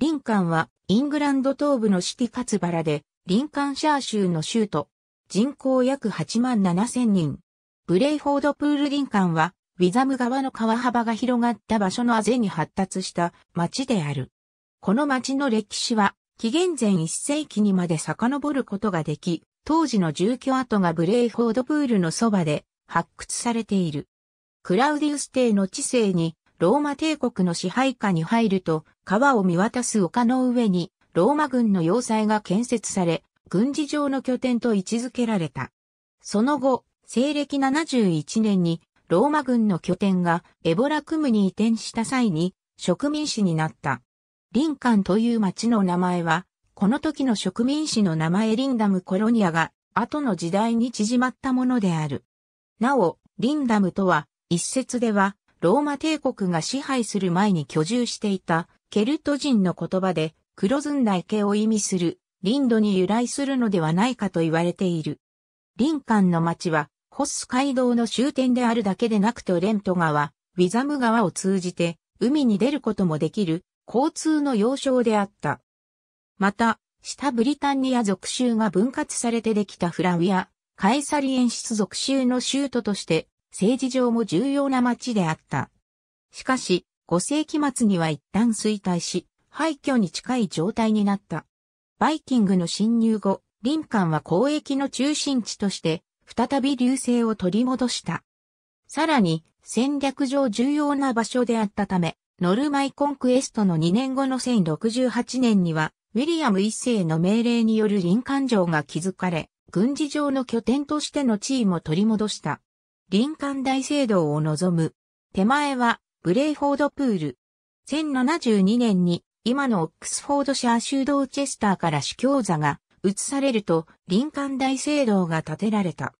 リンカンはイングランド東部のシティカツバラで、リンカンシャー州の州都、人口約8万7千人。ブレイフォードプールリンカンは、ウィザム川の川幅が広がった場所のあぜに発達した町である。この町の歴史は、紀元前1世紀にまで遡ることができ、当時の住居跡がブレイフォードプールのそばで発掘されている。クラウディウス帝の治世にローマ帝国の支配下に入ると、川を見渡す丘の上に、ローマ軍の要塞が建設され、軍事上の拠点と位置づけられた。その後、西暦71年に、ローマ軍の拠点がエボラクムに移転した際に、植民地になった。リンカンという町の名前は、この時の植民地の名前リンダムコロニアが、後の時代に縮まったものである。なお、リンダムとは、一説では、ローマ帝国が支配する前に居住していたケルト人の言葉で黒ずんだ池を意味するリンドに由来するのではないかと言われている。リンカンの町はホッス街道の終点であるだけでなくトレント川、ウィザム川を通じて海に出ることもできる交通の要衝であった。また、下ブリタンニア属州が分割されてできたフラウィア、カエサリエンシス属州の州都として政治上も重要な町であった。しかし、5世紀末には一旦衰退し、廃墟に近い状態になった。バイキングの侵入後、林間は交易の中心地として、再び流星を取り戻した。さらに、戦略上重要な場所であったため、ノルマイコンクエストの2年後の1068年には、ウィリアム一世の命令による林間城が築かれ、軍事上の拠点としての地位も取り戻した。林間大聖堂を望む。手前は、ブレイフォードプール。1072年に、今のオックスフォードシャー州道チェスターから主教座が移されると、林間大聖堂が建てられた。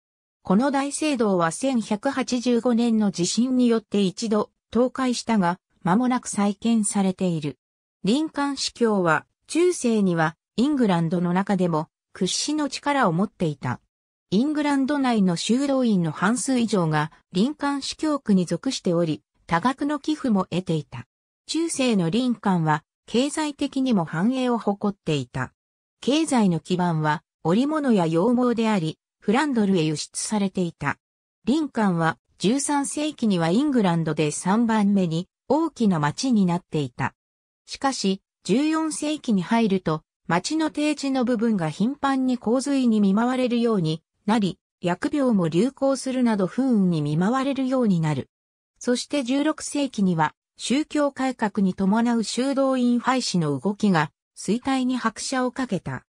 この大聖堂は1185年の地震によって一度倒壊したが、間もなく再建されている。林間司教は、中世にはイングランドの中でも屈指の力を持っていた。イングランド内の修道院の半数以上が林間司教区に属しており、多額の寄付も得ていた。中世の林間は経済的にも繁栄を誇っていた。経済の基盤は織物や羊毛であり、フランドルへ輸出されていた。林間は13世紀にはイングランドで3番目に大きな町になっていた。しかし、14世紀に入ると、町の低地の部分が頻繁に洪水に見舞われるようになり、疫病も流行するなど不運に見舞われるようになる。そして16世紀には、宗教改革に伴う修道院廃止の動きが、衰退に拍車をかけた。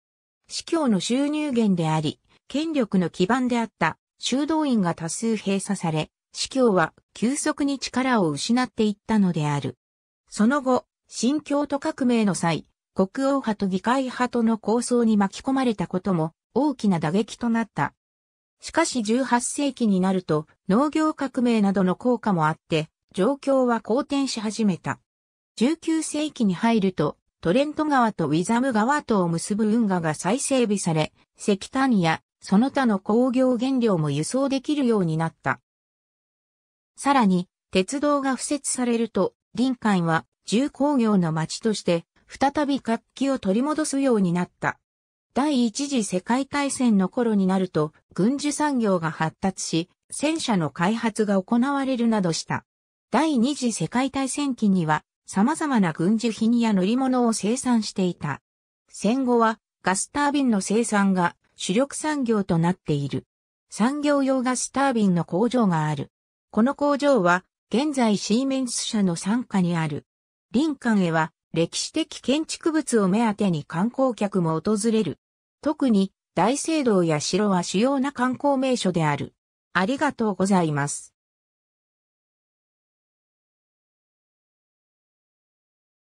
司教の収入源であり、権力の基盤であった修道院が多数閉鎖され、司教は急速に力を失っていったのである。その後、新教徒革命の際、国王派と議会派との抗争に巻き込まれたことも大きな打撃となった。しかし18世紀になると農業革命などの効果もあって、状況は好転し始めた。19世紀に入ると、トレント川とウィザム川とを結ぶ運河が再整備され、石炭やその他の工業原料も輸送できるようになった。さらに、鉄道が敷設されると、林間は重工業の町として、再び活気を取り戻すようになった。第一次世界大戦の頃になると、軍需産業が発達し、戦車の開発が行われるなどした。第二次世界大戦期には、様々な軍需品や乗り物を生産していた。戦後は、ガスタービンの生産が主力産業となっている。産業用ガスタービンの工場がある。この工場は、現在シーメンス社の傘下にある。林間へは、歴史的建築物を目当てに観光客も訪れる。特に大聖堂や城は主要な観光名所である。ありがとうございます。